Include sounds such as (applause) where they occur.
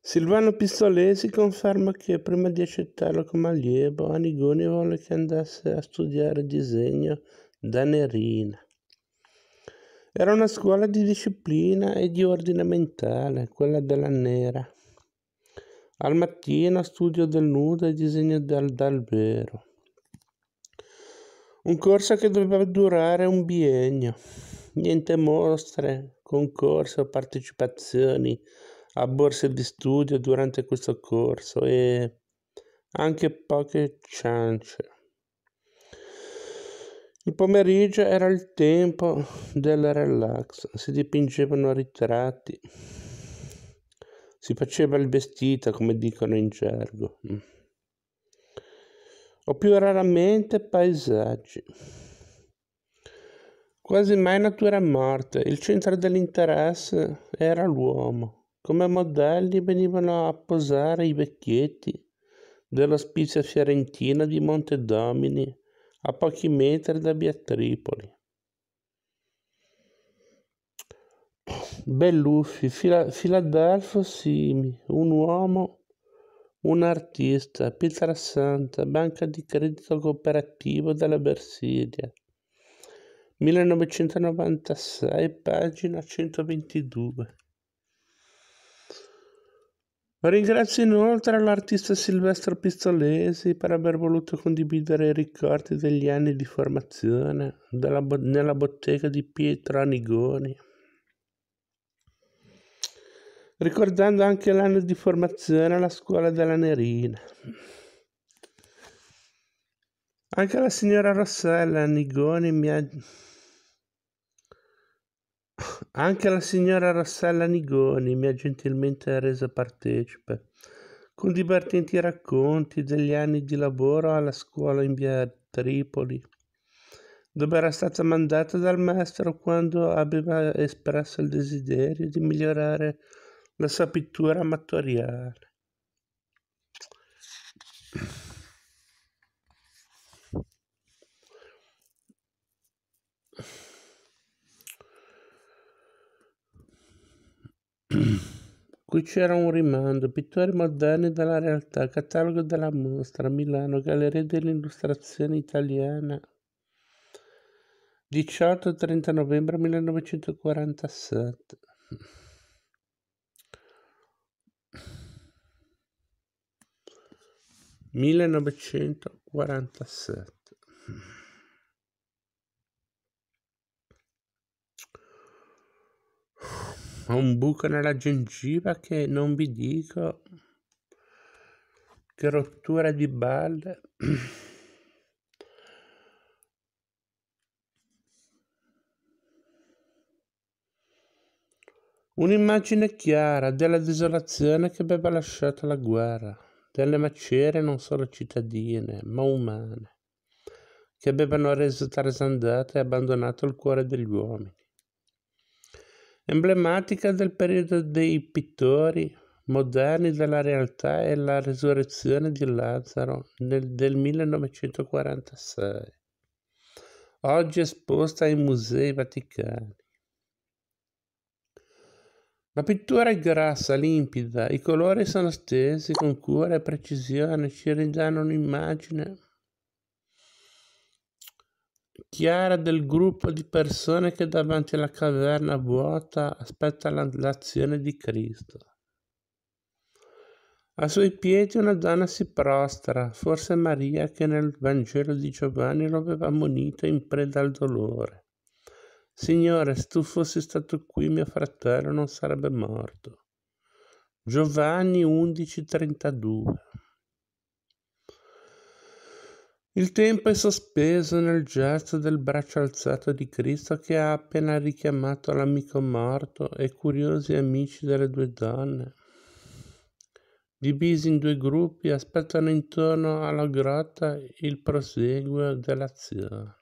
Silvano Pistolesi conferma che prima di accettarlo come allievo Anigoni volle che andasse a studiare disegno da Nerina. Era una scuola di disciplina e di ordine mentale, quella della Nera. Al mattino studio del nudo e disegno del, dal vero. Un corso che doveva durare un biennio niente mostre, concorsi o partecipazioni a borse di studio durante questo corso e anche poche ciance. Il pomeriggio era il tempo del relax, si dipingevano ritratti, si faceva il vestito come dicono in gergo, o più raramente paesaggi. Quasi mai natura e morte, il centro dell'interesse era l'uomo. Come modelli venivano a posare i vecchietti dell'ospizia fiorentina di Montedomini, a pochi metri da via Tripoli. Belluffi, Fila- Filadelfo Simi, un uomo, un artista, Pietrasanta, banca di credito cooperativo della Bersidia. 1996, pagina 122. Ringrazio inoltre l'artista Silvestro Pistolesi per aver voluto condividere i ricordi degli anni di formazione bo- nella bottega di Pietro Anigoni. Ricordando anche l'anno di formazione alla scuola della Nerina. Anche la signora Rossella Nigoni mi ha... Anche la signora Rossella Nigoni mi ha gentilmente resa partecipe, con divertenti racconti degli anni di lavoro alla scuola in via Tripoli, dove era stata mandata dal maestro quando aveva espresso il desiderio di migliorare la sua pittura amatoriale. Qui c'era un rimando, pittori moderni della realtà, catalogo della mostra, Milano, Galleria dell'Illustrazione Italiana. 18-30 novembre 1947. Millenovecentoquarantasette. ho un buco nella gengiva che non vi dico. Che rottura di balle. (clears throat) Un'immagine chiara della desolazione che aveva lasciato la guerra, delle macerie non solo cittadine, ma umane, che avevano reso trasandate e abbandonato il cuore degli uomini emblematica del periodo dei pittori moderni della realtà è la resurrezione di Lazzaro nel, del 1946, oggi esposta ai musei vaticani. La pittura è grassa, limpida, i colori sono stesi con cura e precisione, ci ridanno un'immagine chiara del gruppo di persone che davanti alla caverna vuota aspetta l'azione di Cristo. A suoi piedi una donna si prostra, forse Maria che nel Vangelo di Giovanni lo aveva ammonito in preda al dolore. Signore, se tu fossi stato qui mio fratello non sarebbe morto. Giovanni 11:32 il tempo è sospeso nel gesto del braccio alzato di Cristo che ha appena richiamato l'amico morto e curiosi amici delle due donne. Divisi in due gruppi, aspettano intorno alla grotta il proseguo dell'azione.